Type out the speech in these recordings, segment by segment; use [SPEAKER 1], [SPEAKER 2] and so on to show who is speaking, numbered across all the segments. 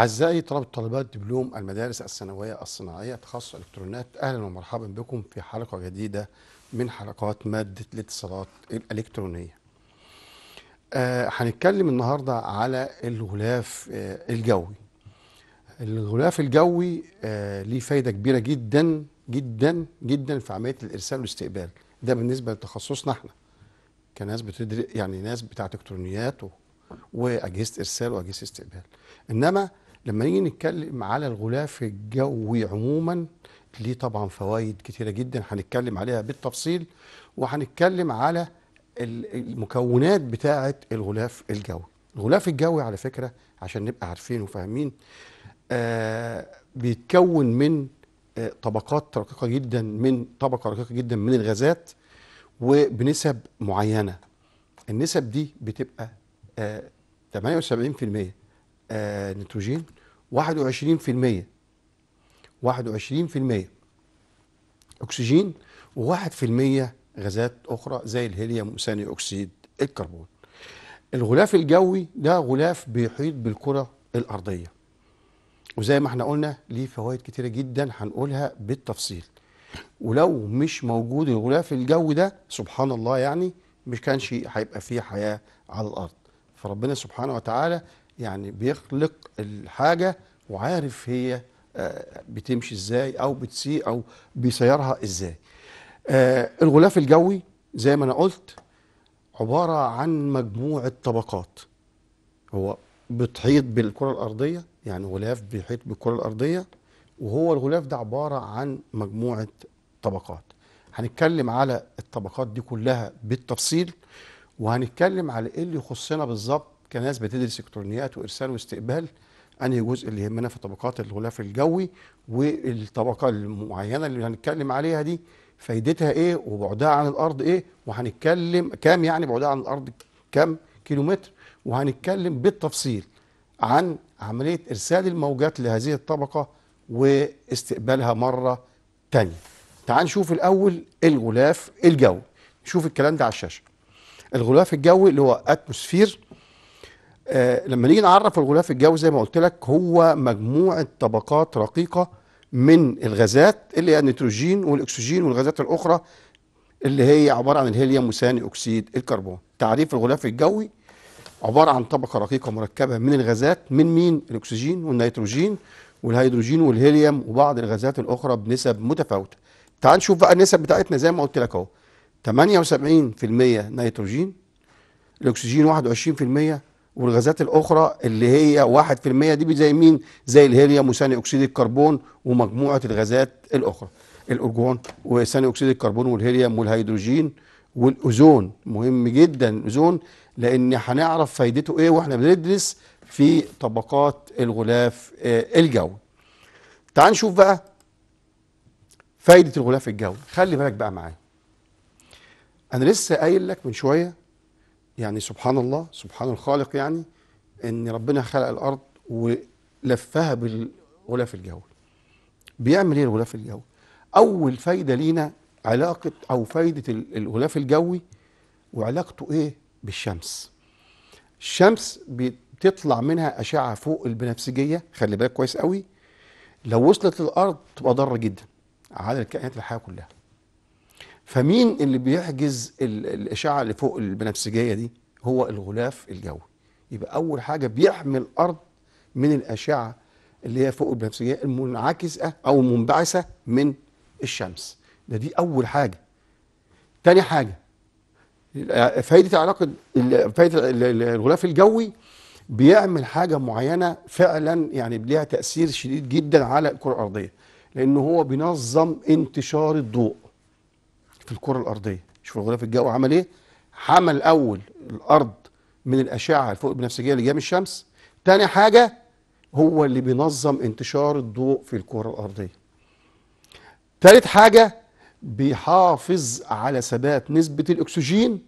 [SPEAKER 1] أعزائي طلبة طالبات دبلوم المدارس الثانوية الصناعية تخصص إلكترونات أهلا ومرحبا بكم في حلقة جديدة من حلقات مادة الاتصالات الإلكترونية آه هنتكلم النهاردة على الغلاف آه الجوي الغلاف الجوي آه ليه فايدة كبيرة جدا جدا جدا في عملية الإرسال والاستقبال ده بالنسبة لتخصصنا احنا كناس بتدري يعني ناس بتاعت إلكترونيات واجهزه ارسال واجهزه استقبال انما لما نيجي نتكلم على الغلاف الجوي عموما ليه طبعا فوائد كتيرة جدا هنتكلم عليها بالتفصيل وهنتكلم على المكونات بتاعة الغلاف الجوي الغلاف الجوي على فكرة عشان نبقى عارفين وفاهمين آه بيتكون من آه طبقات رقيقة جدا من طبقة رقيقة جدا من الغازات وبنسب معينة النسب دي بتبقى آه 78% آه، نيتروجين 21% 21% أكسجين و1% غازات أخرى زي الهيليوم وثاني أكسيد الكربون الغلاف الجوي ده غلاف بيحيط بالكرة الأرضية وزي ما احنا قلنا ليه فوائد كتيرة جدا هنقولها بالتفصيل ولو مش موجود الغلاف الجوي ده سبحان الله يعني مش كانش هيبقى فيه حياة على الأرض فربنا سبحانه وتعالى يعني بيخلق الحاجه وعارف هي آه، بتمشي ازاي او بتسيء او بيسيرها ازاي آه، الغلاف الجوي زي ما انا قلت عباره عن مجموعه طبقات هو بتحيط بالكره الارضيه يعني غلاف بيحيط بالكره الارضيه وهو الغلاف ده عباره عن مجموعه طبقات هنتكلم على الطبقات دي كلها بالتفصيل وهنتكلم على ايه اللي يخصنا بالظبط كناس بتدرس الكترونيات وارسال واستقبال انهي جزء اللي يهمنا في طبقات الغلاف الجوي والطبقه المعينه اللي هنتكلم عليها دي فايدتها ايه وبعدها عن الارض ايه وهنتكلم كام يعني بعدها عن الارض كام كيلومتر وهنتكلم بالتفصيل عن عمليه ارسال الموجات لهذه الطبقه واستقبالها مره تانية تعال نشوف الاول الغلاف الجوي نشوف الكلام ده على الشاشه الغلاف الجوي اللي هو اتموسفير آه، لما نيجي نعرف الغلاف الجوي زي ما قلت لك هو مجموعه طبقات رقيقه من الغازات اللي هي النيتروجين والاكسجين والغازات الاخرى اللي هي عباره عن الهيليوم وثاني اكسيد الكربون تعريف الغلاف الجوي عباره عن طبقه رقيقه مركبه من الغازات من مين الاكسجين والنيتروجين والهيدروجين والهيليوم وبعض الغازات الاخرى بنسب متفاوته تعال نشوف بقى النسب بتاعتنا زي ما قلت لك اهو 78% نيتروجين الاكسجين 21% والغازات الاخرى اللي هي 1% دي زي مين زي الهيليوم وثاني اكسيد الكربون ومجموعه الغازات الاخرى الارجون وثاني اكسيد الكربون والهيليوم والهيدروجين والاوزون مهم جدا الاوزون لان هنعرف فايدته ايه واحنا بندرس في طبقات الغلاف آه، الجوي تعال نشوف بقى فايده الغلاف الجوي خلي بالك بقى معايا انا لسه قايل لك من شويه يعني سبحان الله سبحان الخالق يعني ان ربنا خلق الارض ولفها بالغلاف الجوي بيعمل ايه الغلاف الجوي اول فايده لينا علاقه او فايده الغلاف الجوي وعلاقته ايه بالشمس الشمس بتطلع منها اشعه فوق البنفسجيه خلي بالك كويس قوي لو وصلت للارض تبقى ضاره جدا على الكائنات الحيه كلها فمين اللي بيحجز الاشعه اللي فوق البنفسجيه دي هو الغلاف الجوي يبقى اول حاجه بيحمي الارض من الاشعه اللي هي فوق البنفسجيه المنعكسه او المنبعثه من الشمس ده دي اول حاجه تاني حاجه فايده علاقه فايده الغلاف الجوي بيعمل حاجه معينه فعلا يعني ليها تاثير شديد جدا على الكره الارضيه لان هو بينظم انتشار الضوء في الكره الارضيه شوف الغلاف الجوي عمل ايه حمل اول الارض من الاشعه الفوق البنفسجيه اللي جايه من الشمس تاني حاجه هو اللي بينظم انتشار الضوء في الكره الارضيه تالت حاجه بيحافظ على ثبات نسبه الاكسجين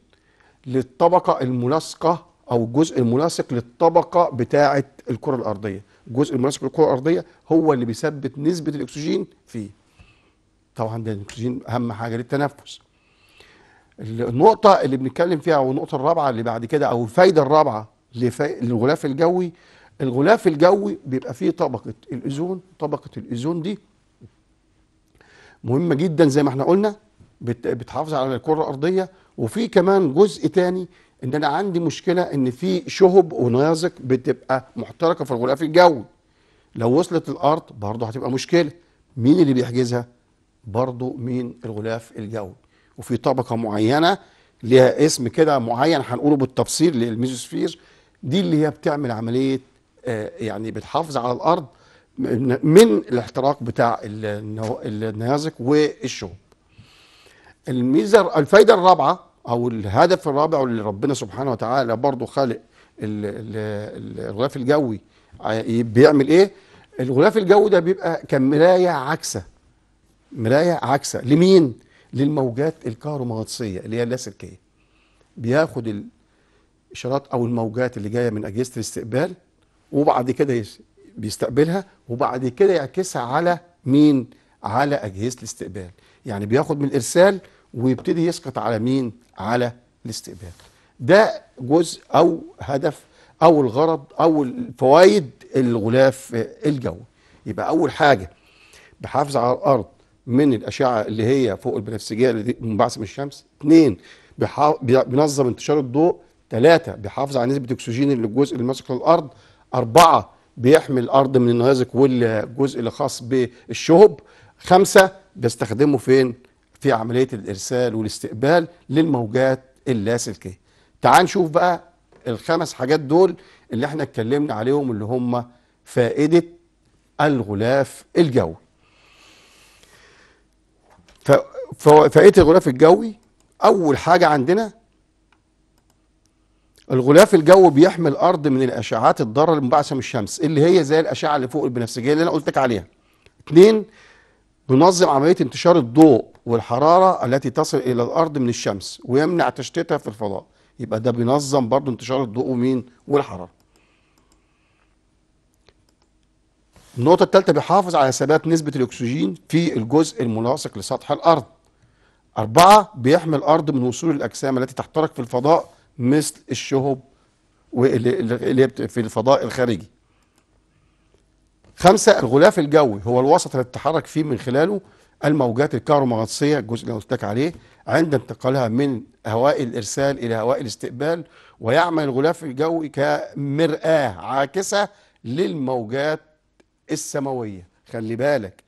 [SPEAKER 1] للطبقه الملاصقه او الجزء الملاصق للطبقه بتاعه الكره الارضيه الجزء الملاصق للكره الارضيه هو اللي بيثبت نسبه الاكسجين فيه طبعا ده النيتروجين أهم حاجة للتنفس النقطة اللي بنتكلم فيها والنقطة الرابعة اللي بعد كده أو الفايدة الرابعة للغلاف الجوي الغلاف الجوي بيبقى فيه طبقة الأوزون طبقة الأوزون دي مهمة جدا زي ما احنا قلنا بتحافظ على الكرة الأرضية وفي كمان جزء تاني ان انا عندي مشكلة ان في شهب ونيازك بتبقى محتركة في الغلاف الجوي لو وصلت الأرض برضه هتبقى مشكلة مين اللي بيحجزها؟ برضو من الغلاف الجوي وفي طبقة معينة ليها اسم كده معين هنقوله بالتفصيل للميزوسفير دي اللي هي بتعمل عملية آه، يعني بتحافظ على الأرض من الاحتراق بتاع النيازك والشوب. الميزة الفايدة الرابعة أو الهدف الرابع اللي ربنا سبحانه وتعالى برضو خالق الغلاف الجوي آه، بيعمل إيه الغلاف الجوي ده بيبقى كمراية عكسة مرايه عكسه لمين؟ للموجات الكهرومغناطيسيه اللي هي اللاسلكيه. بياخد الاشارات او الموجات اللي جايه من اجهزه الاستقبال وبعد كده بيستقبلها وبعد كده يعكسها على مين؟ على اجهزه الاستقبال. يعني بياخد من الارسال ويبتدي يسقط على مين؟ على الاستقبال. ده جزء او هدف او الغرض او الفوائد الغلاف الجوي. يبقى اول حاجه بحافظ على الارض من الاشعه اللي هي فوق البنفسجيه اللي دي منبعثه من الشمس اثنين بينظم انتشار الضوء ثلاثة بيحافظ على نسبة أكسجين للجزء اللي ماسك للأرض أربعة بيحمي الأرض من النيازك والجزء اللي خاص بالشهب خمسة بيستخدمه فين في عملية الإرسال والاستقبال للموجات اللاسلكية تعال نشوف بقى الخمس حاجات دول اللي احنا اتكلمنا عليهم اللي هم فائدة الغلاف الجوي فائقة الغلاف الجوي أول حاجة عندنا الغلاف الجوي بيحمي الأرض من الأشعاعات الضارة المنبعثه من الشمس اللي هي زي الأشعة اللي فوق البنفسجية اللي أنا قلت لك عليها. اثنين بنظم عملية انتشار الضوء والحرارة التي تصل إلى الأرض من الشمس ويمنع تشتيتها في الفضاء. يبقى ده بينظم برضه انتشار الضوء ومين والحرارة. النقطة الثالثة بيحافظ على ثبات نسبة الأكسجين في الجزء الملاصق لسطح الأرض. أربعة بيحمي الأرض من وصول الأجسام التي تحترق في الفضاء مثل الشهب واللي في الفضاء الخارجي خمسة الغلاف الجوي هو الوسط الذي تتحرك فيه من خلاله الموجات الكهرومغناطيسية الجزء اللي قلت لك عليه عند انتقالها من هواء الإرسال إلى هواء الاستقبال ويعمل الغلاف الجوي كمرآة عاكسة للموجات السماوية خلي بالك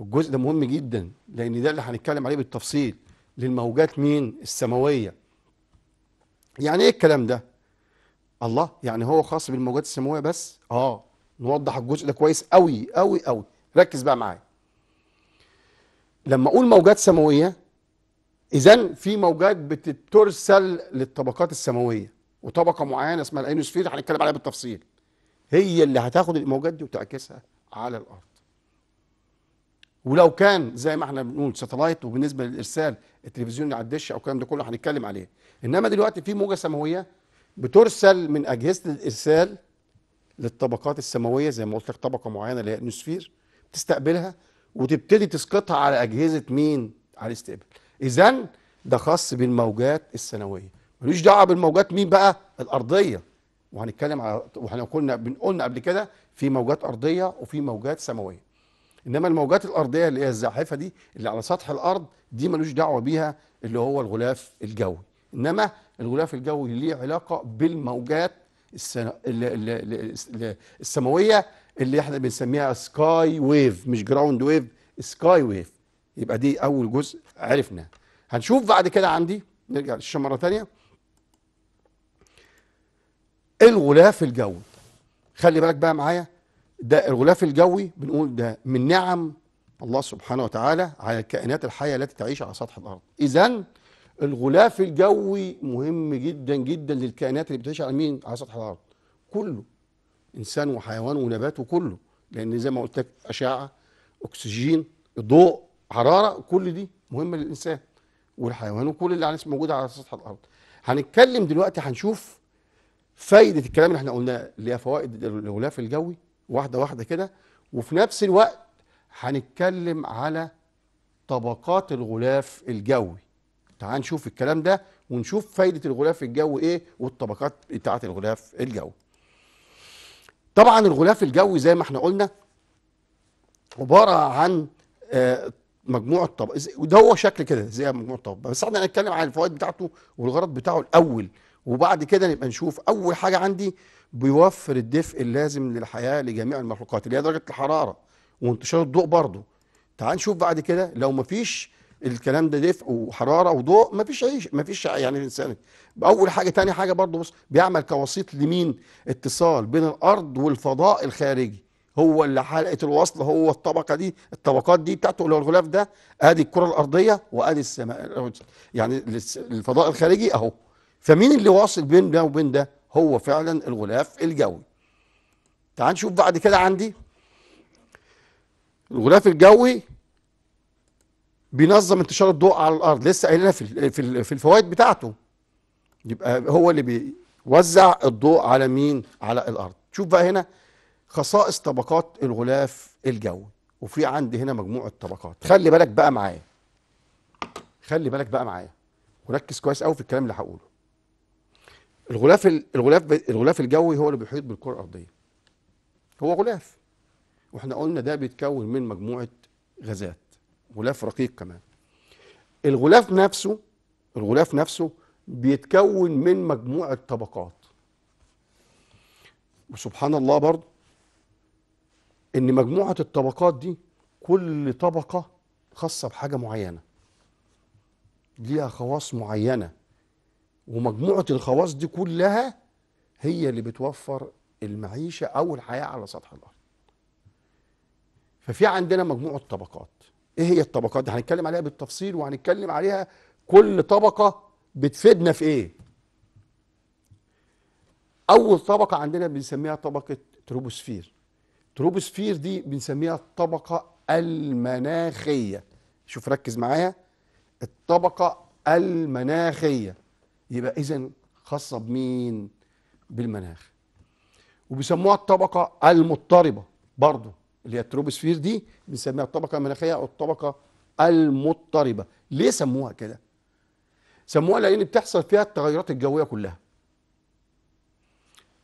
[SPEAKER 1] الجزء ده مهم جدا لان ده اللي هنتكلم عليه بالتفصيل للموجات مين السماويه يعني ايه الكلام ده الله يعني هو خاص بالموجات السماويه بس اه نوضح الجزء ده كويس قوي قوي قوي ركز بقى معايا لما اقول موجات سماويه اذا في موجات بتترسل للطبقات السماويه وطبقه معينه اسمها الاينوسفير هنتكلم عليها بالتفصيل هي اللي هتاخد الموجات دي وتعكسها على الارض ولو كان زي ما احنا بنقول ساتلايت وبالنسبه للارسال التلفزيون على الدش او الكلام ده كله هنتكلم عليه انما دلوقتي في موجه سماويه بترسل من اجهزه الارسال للطبقات السماويه زي ما قلت لك طبقه معينه اللي هي النسفير تستقبلها وتبتدي تسقطها على اجهزه مين على الاستقبال اذا ده خاص بالموجات السنويه ملوش دعوه بالموجات مين بقى الارضيه وهنتكلم على واحنا قلنا بنقولنا قبل كده في موجات ارضيه وفي موجات سماويه انما الموجات الارضيه اللي هي الزاحفه دي اللي على سطح الارض دي ملوش دعوه بيها اللي هو الغلاف الجوي انما الغلاف الجوي ليه علاقه بالموجات السماويه اللي احنا بنسميها سكاي ويف مش جراوند ويف سكاي ويف يبقى دي اول جزء عرفناه هنشوف بعد كده عندي نرجع للشاشة مرة ثانيه الغلاف الجوي خلي بالك بقى معايا ده الغلاف الجوي بنقول ده من نعم الله سبحانه وتعالى على الكائنات الحية التي تعيش على سطح الأرض إذا الغلاف الجوي مهم جدا جدا للكائنات اللي بتعيش على مين على سطح الأرض كله إنسان وحيوان ونبات وكله لأن زي ما قلت لك أشعة أكسجين ضوء حرارة كل دي مهمة للإنسان والحيوان وكل اللي موجود على سطح الأرض هنتكلم دلوقتي هنشوف فايدة الكلام اللي احنا قلناه اللي هي فوائد الغلاف الجوي واحدة واحدة كده وفي نفس الوقت هنتكلم على طبقات الغلاف الجوي تعال نشوف الكلام ده ونشوف فايدة الغلاف الجوي ايه والطبقات بتاعة الغلاف الجوي طبعا الغلاف الجوي زي ما احنا قلنا عبارة عن آه، مجموعة طبقات وده هو شكل كده زي مجموعة طبقات بس احنا هنتكلم عن الفوائد بتاعته والغرض بتاعه الأول وبعد كده نبقى نشوف أول حاجة عندي بيوفر الدفء اللازم للحياه لجميع المخلوقات اللي هي درجه الحراره وانتشار الضوء برضه تعال نشوف بعد كده لو مفيش الكلام ده دفء وحراره وضوء مفيش عيش مفيش يعني الانسان اول حاجه تاني حاجه برضه بص بيعمل كوسيط لمين اتصال بين الارض والفضاء الخارجي هو اللي حلقه الوصل هو الطبقه دي الطبقات دي بتاعته اللي هو الغلاف ده ادي الكره الارضيه وادي السماء يعني الفضاء الخارجي اهو فمين اللي واصل بين ده وبين ده هو فعلا الغلاف الجوي تعال نشوف بعد كده عندي الغلاف الجوي بينظم انتشار الضوء على الارض لسه قايلينها في في الفوائد بتاعته يبقى هو اللي بيوزع الضوء على مين على الارض شوف بقى هنا خصائص طبقات الغلاف الجوي وفي عندي هنا مجموعه طبقات خلي بالك بقى معايا خلي بالك بقى معايا وركز كويس قوي في الكلام اللي هقوله الغلاف الغلاف الغلاف الجوي هو اللي بيحيط بالكره الارضيه هو غلاف واحنا قلنا ده بيتكون من مجموعه غازات غلاف رقيق كمان الغلاف نفسه الغلاف نفسه بيتكون من مجموعه طبقات وسبحان الله برضه ان مجموعه الطبقات دي كل طبقه خاصه بحاجه معينه ليها خواص معينه ومجموعه الخواص دي كلها هي اللي بتوفر المعيشه او الحياه على سطح الارض ففي عندنا مجموعه طبقات ايه هي الطبقات دي هنتكلم عليها بالتفصيل وهنتكلم عليها كل طبقه بتفيدنا في ايه اول طبقه عندنا بنسميها طبقه تروبوسفير تروبوسفير دي بنسميها الطبقه المناخيه شوف ركز معايا الطبقه المناخيه يبقى اذا خاصه بمين بالمناخ وبيسموها الطبقه المضطربه برضه اللي هي التروبوسفير دي بنسميها الطبقه المناخيه او الطبقه المضطربه ليه سموها كده سموها لان بتحصل فيها التغيرات الجويه كلها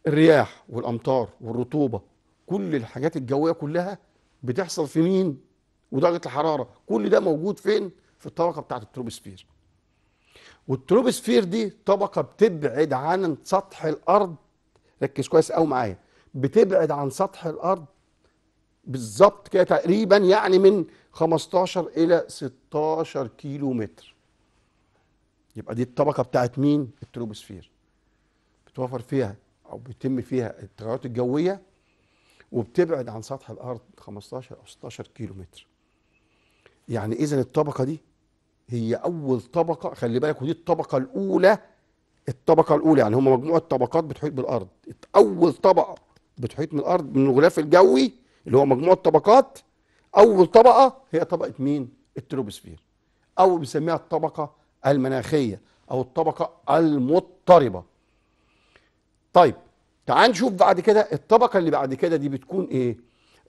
[SPEAKER 1] الرياح والامطار والرطوبه كل الحاجات الجويه كلها بتحصل في مين ودرجه الحراره كل ده موجود فين في الطبقه بتاعه التروبوسفير والتروبوسفير دي طبقه بتبعد عن سطح الارض ركز كويس قوي معايا بتبعد عن سطح الارض بالظبط كده تقريبا يعني من 15 الى 16 كيلو متر يبقى دي الطبقه بتاعت مين التروبوسفير بتوفر فيها او بيتم فيها التغيرات الجويه وبتبعد عن سطح الارض 15 او 16 كيلو متر يعني اذا الطبقه دي هي اول طبقه خلي بالك ودي الطبقه الاولى الطبقه الاولى يعني هم مجموعه طبقات بتحيط بالارض اول طبقه بتحيط من الارض من الغلاف الجوي اللي هو مجموعه طبقات اول طبقه هي طبقه مين التروبوسفير او بنسميها الطبقه المناخيه او الطبقه المضطربه طيب تعال نشوف بعد كده الطبقه اللي بعد كده دي بتكون ايه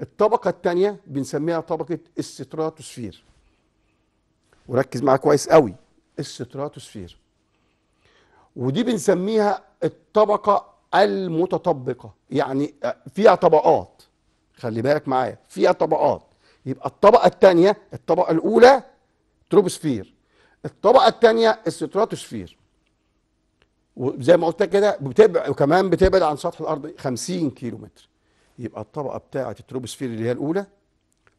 [SPEAKER 1] الطبقه الثانيه بنسميها طبقه الستراتوسفير وركز معايا كويس قوي الستراتوسفير ودي بنسميها الطبقه المتطبقه يعني فيها طبقات خلي بالك معايا فيها طبقات يبقى الطبقه الثانيه الطبقه الاولى تروبوسفير الطبقه الثانيه الستراتوسفير وزي ما قلت لك كده بتبعد وكمان بتبعد عن سطح الارض 50 كيلو متر يبقى الطبقه بتاعه التروبوسفير اللي هي الاولى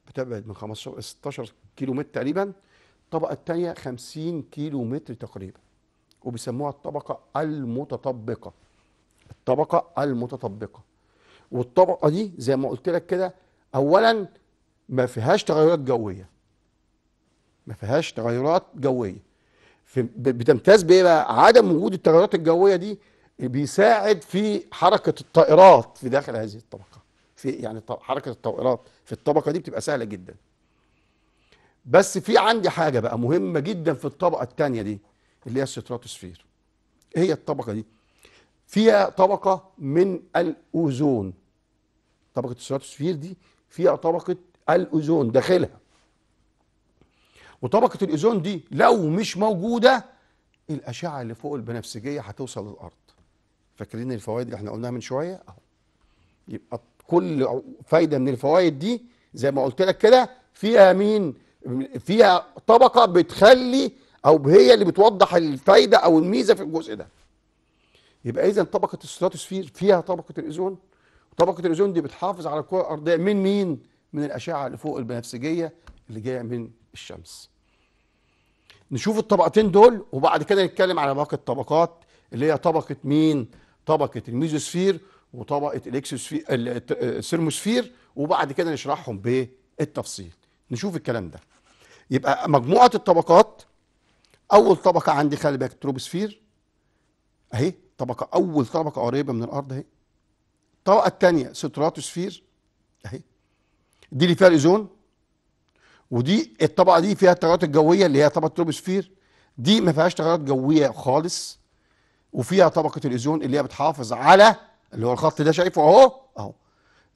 [SPEAKER 1] بتبعد من 15 16 كيلو متر تقريبا الطبقه الثانيه 50 كيلو متر تقريبا وبيسموها الطبقه المتطبقه الطبقه المتطبقه والطبقه دي زي ما قلت لك كده اولا ما فيهاش تغيرات جويه ما فيهاش تغيرات جويه في بتمتاز بايه بقى؟ عدم وجود التغيرات الجويه دي بيساعد في حركه الطائرات في داخل هذه الطبقه. في يعني حركه الطائرات في الطبقه دي بتبقى سهله جدا. بس في عندي حاجه بقى مهمه جدا في الطبقه الثانيه دي اللي هي الستراتوسفير ايه هي الطبقه دي فيها طبقه من الاوزون طبقه الستراتوسفير دي فيها طبقه الاوزون داخلها وطبقه الاوزون دي لو مش موجوده الاشعه اللي فوق البنفسجيه هتوصل للارض فاكرين الفوائد اللي احنا قلناها من شويه اهو يبقى كل فايده من الفوائد دي زي ما قلت لك كده فيها مين فيها طبقه بتخلي او هي اللي بتوضح الفايده او الميزه في الجزء ده يبقى اذا طبقه الستراتوسفير فيها طبقه الاوزون طبقه الاوزون دي بتحافظ على الكره الارضيه من مين من الاشعه اللي فوق البنفسجيه اللي جايه من الشمس نشوف الطبقتين دول وبعد كده نتكلم على باقي الطبقات اللي هي طبقه مين طبقه الميزوسفير وطبقه الاكسوسفير الثيرموسفير وبعد كده نشرحهم بالتفصيل نشوف الكلام ده يبقى مجموعه الطبقات اول طبقه عندي خلي بالك التروبوسفير اهي طبقه اول طبقه قريبه من الارض اهي الطبقه الثانيه ستراتوسفير اهي دي اللي فيها الاوزون ودي الطبقه دي فيها التغيرات الجويه اللي هي طبقه التروبوسفير دي ما فيهاش تغيرات جويه خالص وفيها طبقه الاوزون اللي هي بتحافظ على اللي هو الخط ده شايفه اهو اهو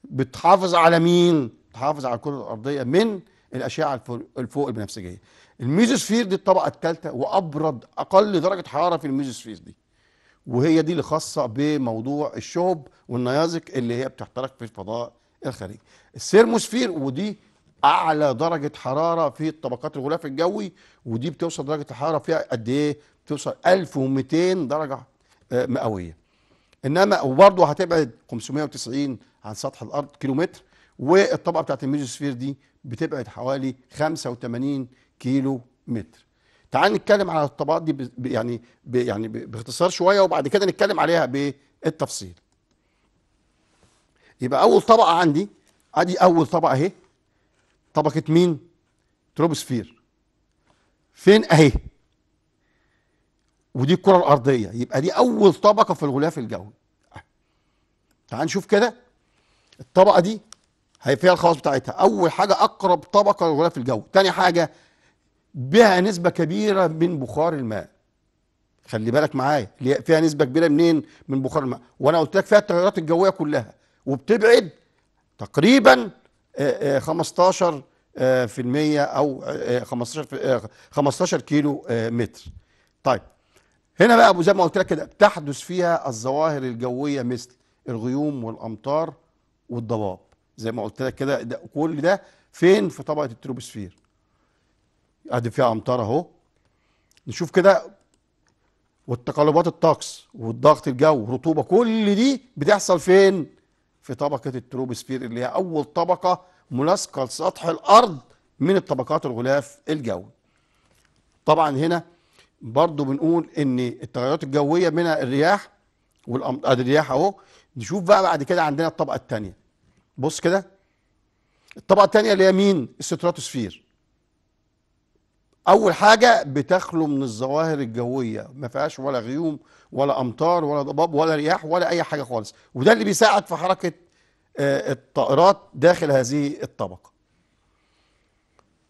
[SPEAKER 1] بتحافظ على مين بتحافظ على الكره الارضيه من الاشعه الفوق البنفسجيه الميزوسفير دي الطبقه الثالثه وابرد اقل درجه حراره في الميزوسفير دي وهي دي اللي خاصه بموضوع الشوب والنيازك اللي هي بتحترق في الفضاء الخارجي السيرموسفير ودي اعلى درجه حراره في طبقات الغلاف الجوي ودي بتوصل درجه الحراره فيها قد ايه بتوصل 1200 درجه آه، مئويه انما وبرضه هتبعد 590 عن سطح الارض كيلومتر والطبقه بتاعت الميزوسفير دي بتبعد حوالي 85 كيلو متر تعال نتكلم على الطبقات دي ب يعني ب يعني باختصار شويه وبعد كده نتكلم عليها بالتفصيل يبقى اول طبقه عندي ادي اول طبقه اهي طبقه مين تروبوسفير فين اهي ودي الكره الارضيه يبقى دي اول طبقه في الغلاف الجوي تعال نشوف كده الطبقه دي هي فيها الخواص بتاعتها اول حاجه اقرب طبقه للغلاف الجوي تاني حاجه بها نسبه كبيره من بخار الماء خلي بالك معايا فيها نسبه كبيره منين من بخار الماء وانا قلت لك فيها التغيرات الجويه كلها وبتبعد تقريبا 15 آه، آه، آه، في المية او 15 15 كيلو متر طيب هنا بقى زي ما قلت لك كده بتحدث فيها الظواهر الجويه مثل الغيوم والامطار والضباب زي ما قلت لك كده ده كل ده فين في طبقه التروبوسفير ادي فيها امطار اهو نشوف كده والتقلبات الطقس والضغط الجو والرطوبه كل دي بتحصل فين في طبقه التروبوسفير اللي هي اول طبقه ملاصقه لسطح الارض من الطبقات الغلاف الجوي طبعا هنا برضو بنقول ان التغيرات الجويه منها الرياح والامطار آه، الرياح اهو نشوف بقى بعد كده عندنا الطبقه الثانيه بص كده الطبقه الثانيه اللي هي مين الستراتوسفير اول حاجه بتخلو من الظواهر الجويه ما فيهاش ولا غيوم ولا امطار ولا ضباب ولا رياح ولا اي حاجه خالص وده اللي بيساعد في حركه آه، الطائرات داخل هذه الطبقه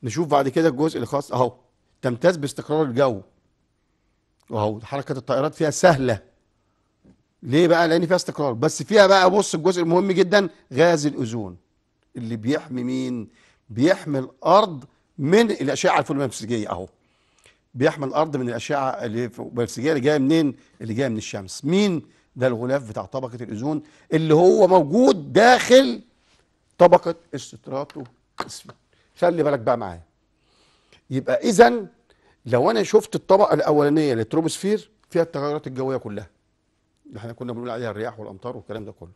[SPEAKER 1] نشوف بعد كده الجزء الخاص اهو تمتاز باستقرار الجو اهو حركه الطائرات فيها سهله ليه بقى لان فيها استقرار بس فيها بقى بص الجزء المهم جدا غاز الاوزون اللي بيحمي مين بيحمي الارض من الاشعه الفوتوبنفسجيه اهو بيحمي الارض من الاشعه البنفسجيه اللي جايه منين اللي جايه من الشمس مين ده الغلاف بتاع طبقه الاوزون اللي هو موجود داخل طبقه الستراتو خلي بالك بقى معايا يبقى اذا لو انا شفت الطبقه الاولانيه للتروبوسفير فيها التغيرات الجويه كلها اللي احنا كنا بنقول عليها الرياح والامطار والكلام ده كله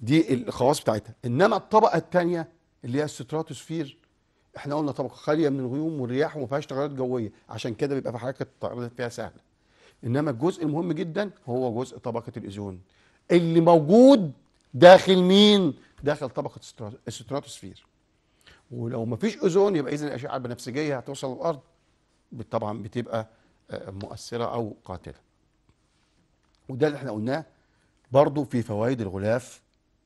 [SPEAKER 1] دي الخواص بتاعتها انما الطبقه الثانيه اللي هي الستراتوسفير احنا قلنا طبقه خاليه من الغيوم والرياح وما فيهاش تغيرات جويه عشان كده بيبقى في حركه التيارات فيها سهله انما الجزء المهم جدا هو جزء طبقه الاوزون اللي موجود داخل مين داخل طبقه الستراتوسفير ولو ما فيش اوزون يبقى اذا الاشعه البنفسجيه هتوصل للارض طبعا بتبقى آه، مؤثره او قاتله وده اللي احنا قلناه برضو في فوائد الغلاف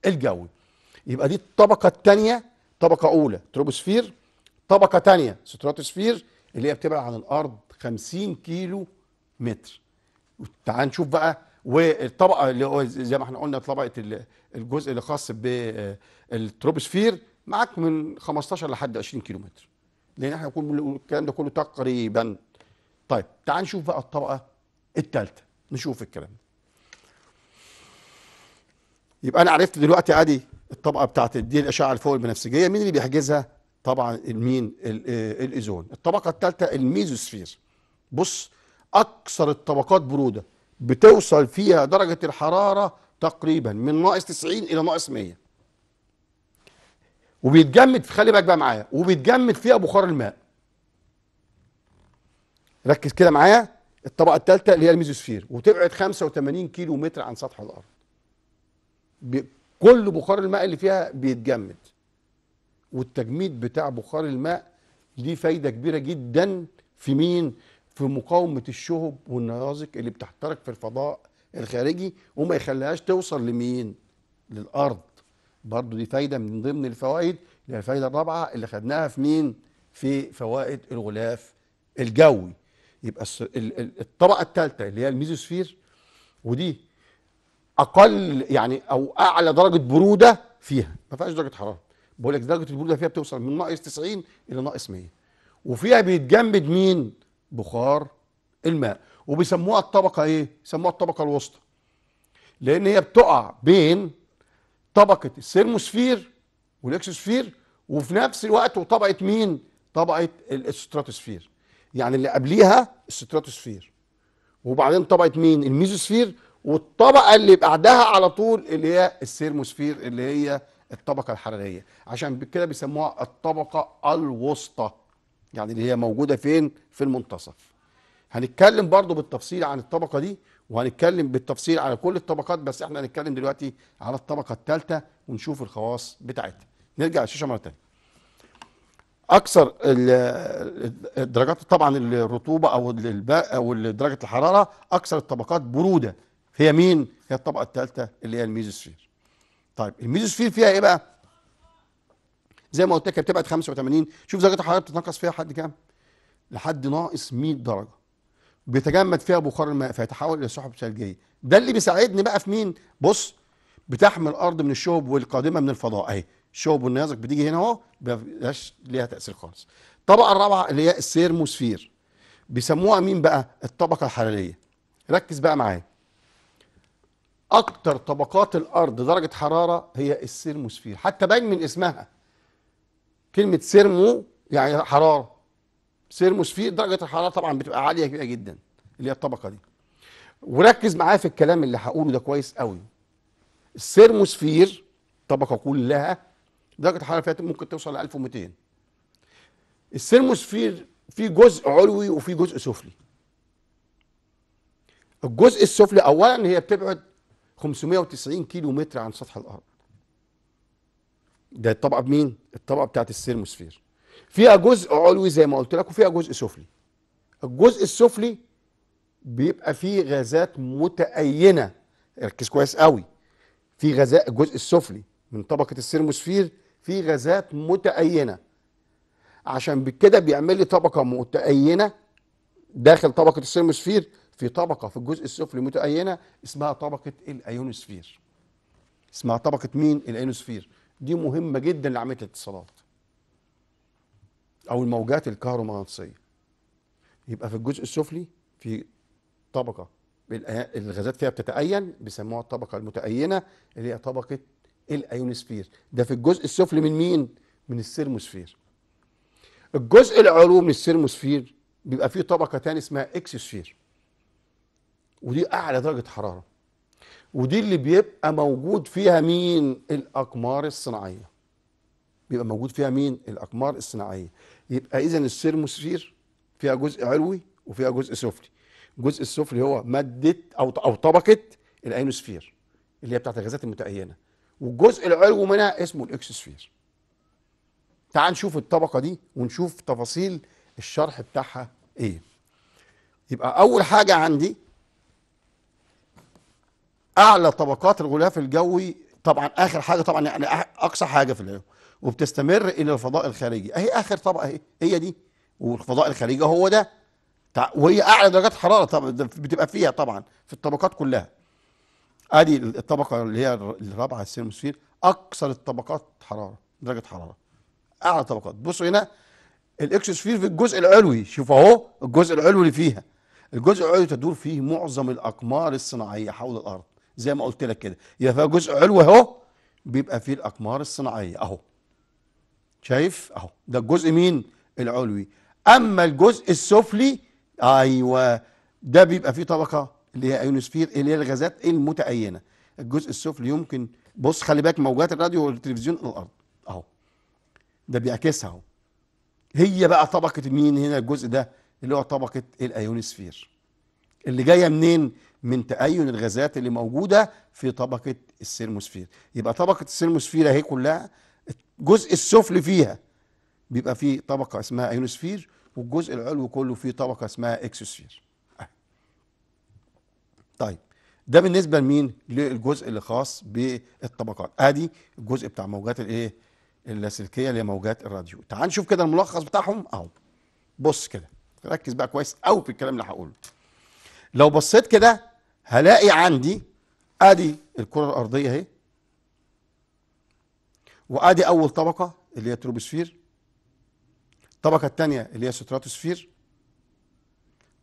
[SPEAKER 1] الجوي يبقى دي الطبقة الثانية طبقة أولى تروبوسفير طبقة ثانية ستراتوسفير اللي هي بتبعد عن الأرض 50 كيلو متر تعال نشوف بقى والطبقة اللي هو زي ما احنا قلنا طبقة الجزء اللي خاص بالتروبوسفير معاك من 15 لحد 20 كيلو متر لأن احنا كل الكلام ده كله تقريبا طيب تعال نشوف بقى الطبقة الثالثة نشوف الكلام ده يبقى انا عرفت دلوقتي ادي الطبقه بتاعت دي الاشعه إيه الفوق البنفسجيه مين اللي بيحجزها طبعا المين آه، الايزون الطبقه الثالثه الميزوسفير بص اكثر الطبقات بروده بتوصل فيها درجه الحراره تقريبا من ناقص 90 الى ناقص 100 وبيتجمد خلي بالك بقى معايا وبيتجمد فيها بخار الماء ركز كده معايا الطبقه الثالثه اللي هي الميزوسفير وتبعد 85 كيلو متر عن سطح الارض كل بخار الماء اللي فيها بيتجمد والتجميد بتاع بخار الماء ليه فايده كبيره جدا في مين في مقاومه الشهب والنيازك اللي بتحترق في الفضاء الخارجي وما يخليهاش توصل لمين للارض برضو دي فايده من ضمن الفوائد الفايده الرابعه اللي خدناها في مين في فوائد الغلاف الجوي يبقى الطبقه الثالثه اللي هي الميزوسفير ودي اقل يعني او اعلى درجه بروده فيها ما فيهاش درجه حراره بقول لك درجه البروده فيها بتوصل من ناقص 90 الى ناقص 100 وفيها بيتجمد مين بخار الماء وبيسموها الطبقه ايه بيسموها الطبقه الوسطى لان هي بتقع بين طبقه السيرموسفير والاكسوسفير وفي نفس الوقت وطبقه مين طبقه الستراتوسفير يعني اللي قبليها الستراتوسفير وبعدين طبقه مين الميزوسفير والطبقه اللي بعدها على طول اللي هي السيرموسفير اللي هي الطبقه الحراريه عشان كده بيسموها الطبقه الوسطى يعني اللي هي موجوده فين في المنتصف هنتكلم برضو بالتفصيل عن الطبقه دي وهنتكلم بالتفصيل على كل الطبقات بس احنا هنتكلم دلوقتي على الطبقه الثالثه ونشوف الخواص بتاعتها نرجع للشاشه مره ثانيه اكثر درجات طبعا الرطوبه او او درجه الحراره اكثر الطبقات بروده هي مين هي الطبقه الثالثه اللي هي الميزوسفير طيب الميزوسفير فيها ايه بقى زي ما قلت لك بتبعد 85 شوف درجه الحراره بتتناقص فيها لحد كام لحد ناقص 100 درجه بيتجمد فيها بخار الماء فيتحول الى سحب ثلجيه ده اللي بيساعدني بقى في مين بص بتحمي الارض من الشوب والقادمه من الفضاء اهي الشوب والنيازك بتيجي هنا اهو مبقاش ليها تاثير خالص الطبقه الرابعه اللي هي السيرموسفير بيسموها مين بقى الطبقه الحراريه ركز بقى معايا اكتر طبقات الارض درجه حراره هي السيرموسفير حتى باين من اسمها كلمه سيرمو يعني حراره سيرموسفير درجه الحراره طبعا بتبقى عاليه جدا اللي هي الطبقه دي وركز معايا في الكلام اللي هقوله ده كويس قوي السيرموسفير طبقة كلها درجه الحراره فيها ممكن توصل ل 1200 السيرموسفير في جزء علوي وفي جزء سفلي الجزء السفلي اولا هي بتبعد 590 كيلو متر عن سطح الارض ده الطبقه بمين الطبقه بتاعت السيرموسفير فيها جزء علوي زي ما قلت لك وفيها جزء سفلي الجزء السفلي بيبقى فيه غازات متأينة ركز كويس قوي في غازات الجزء السفلي من طبقة السيرموسفير في غازات متأينة عشان كده بيعمل لي طبقة متأينة داخل طبقة السيرموسفير في طبقة في الجزء السفلي متأينة اسمها طبقة الأيونوسفير اسمها طبقة مين الأيونوسفير دي مهمة جدا لعملية الاتصالات أو الموجات الكهرومغناطيسية يبقى في الجزء السفلي في طبقة الغازات فيها بتتأين بيسموها الطبقة المتأينة اللي هي طبقة الأيونوسفير ده في الجزء السفلي من مين؟ من السيرموسفير الجزء العلوي من السيرموسفير بيبقى فيه طبقة تانية اسمها اكسوسفير ودي اعلى درجه حراره ودي اللي بيبقى موجود فيها مين الاقمار الصناعيه بيبقى موجود فيها مين الاقمار الصناعيه يبقى اذا السيرموسفير فيها جزء علوي وفيها جزء سفلي الجزء السفلي هو ماده او او طبقه الاينوسفير اللي هي بتاعت الغازات المتأينه والجزء العلوي منها اسمه الاكسوسفير تعال نشوف الطبقه دي ونشوف تفاصيل الشرح بتاعها ايه يبقى اول حاجه عندي اعلى طبقات الغلاف الجوي طبعا اخر حاجه طبعا يعني اقصى حاجه في اليوم وبتستمر الى الفضاء الخارجي اهي اخر طبقه اهي هي دي والفضاء الخارجي هو ده وهي اعلى درجات حراره طبعا بتبقى فيها طبعا في الطبقات كلها ادي الطبقه اللي هي الرابعه السيرموسفير اكثر الطبقات حراره درجه حراره اعلى طبقات بصوا هنا الاكسوسفير في الجزء العلوي شوف اهو الجزء العلوي اللي فيها الجزء العلوي تدور فيه معظم الاقمار الصناعيه حول الارض زي ما قلت لك كده يبقى فيها جزء علوي اهو بيبقى فيه الاقمار الصناعيه اهو شايف اهو ده الجزء مين العلوي اما الجزء السفلي ايوه ده بيبقى فيه طبقه اللي هي ايونوسفير اللي هي الغازات المتأينه الجزء السفلي يمكن بص خلي بالك موجات الراديو والتلفزيون الارض اهو ده بيعكسها اهو هي بقى طبقه مين هنا الجزء ده اللي هو طبقه الايونوسفير اللي جايه منين من تأين الغازات اللي موجودة في طبقة السيرموسفير يبقى طبقة السيرموسفير اهي كلها الجزء السفلي فيها بيبقى فيه طبقة اسمها ايونوسفير والجزء العلوي كله فيه طبقة اسمها اكسوسفير طيب ده بالنسبة لمين للجزء اللي خاص بالطبقات ادي الجزء بتاع موجات الايه اللاسلكية اللي هي موجات الراديو تعال نشوف كده الملخص بتاعهم اهو بص كده ركز بقى كويس قوي في الكلام اللي هقوله لو بصيت كده هلاقي عندي ادي الكره الارضيه اهي وادي اول طبقه اللي هي التروبوسفير الطبقه الثانيه اللي هي ستراتوسفير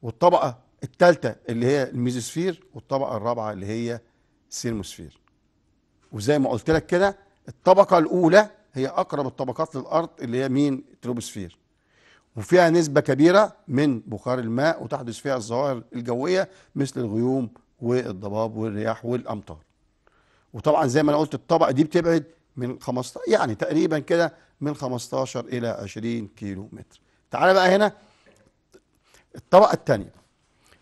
[SPEAKER 1] والطبقه الثالثه اللي هي الميزوسفير والطبقه الرابعه اللي هي سيرموسفير وزي ما قلت لك كده الطبقه الاولى هي اقرب الطبقات للارض اللي هي مين تروبوسفير وفيها نسبة كبيرة من بخار الماء وتحدث فيها الظواهر الجوية مثل الغيوم والضباب والرياح والامطار وطبعا زي ما انا قلت الطبقه دي بتبعد من 15 يعني تقريبا كده من 15 الى 20 كيلو متر تعالى بقى هنا الطبقه الثانيه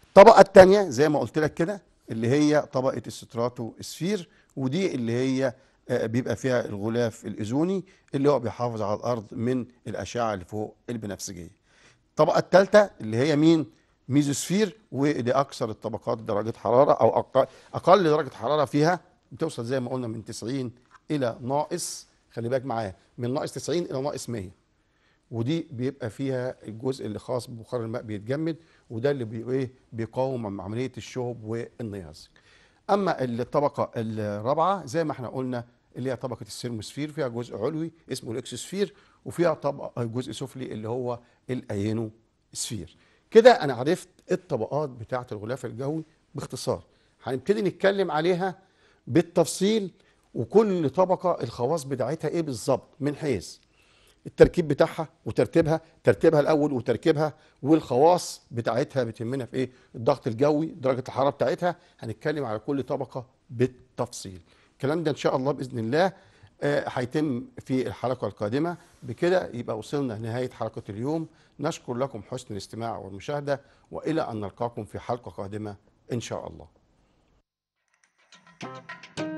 [SPEAKER 1] الطبقه الثانيه زي ما قلت لك كده اللي هي طبقه الستراتو اسفير ودي اللي هي آه، بيبقى فيها الغلاف الاذوني اللي هو بيحافظ على الأرض من الأشعة اللي فوق البنفسجية الطبقة الثالثة اللي هي مين ميزوسفير ودي اكثر الطبقات درجه حراره او اقل درجه حراره فيها بتوصل زي ما قلنا من 90 الى ناقص خلي بالك معايا من ناقص 90 الى ناقص 100 ودي بيبقى فيها الجزء اللي خاص ببخار الماء بيتجمد وده اللي بي ايه بيقاوم عمليه الشهب والنياز. اما الطبقه الرابعه زي ما احنا قلنا اللي هي طبقه السيرموسفير فيها جزء علوي اسمه الاكسوسفير وفيها طبقه جزء سفلي اللي هو الاينوسفير. كده انا عرفت الطبقات بتاعه الغلاف الجوي باختصار هنبتدي نتكلم عليها بالتفصيل وكل طبقه الخواص بتاعتها ايه بالظبط من حيث التركيب بتاعها وترتيبها ترتيبها الاول وتركيبها والخواص بتاعتها بتهمنا في ايه الضغط الجوي درجه الحراره بتاعتها هنتكلم على كل طبقه بالتفصيل الكلام ده ان شاء الله باذن الله آه، هيتم في الحلقة القادمة بكده يبقى وصلنا لنهاية حلقة اليوم نشكر لكم حسن الاستماع والمشاهدة وإلى أن نلقاكم في حلقة قادمة إن شاء الله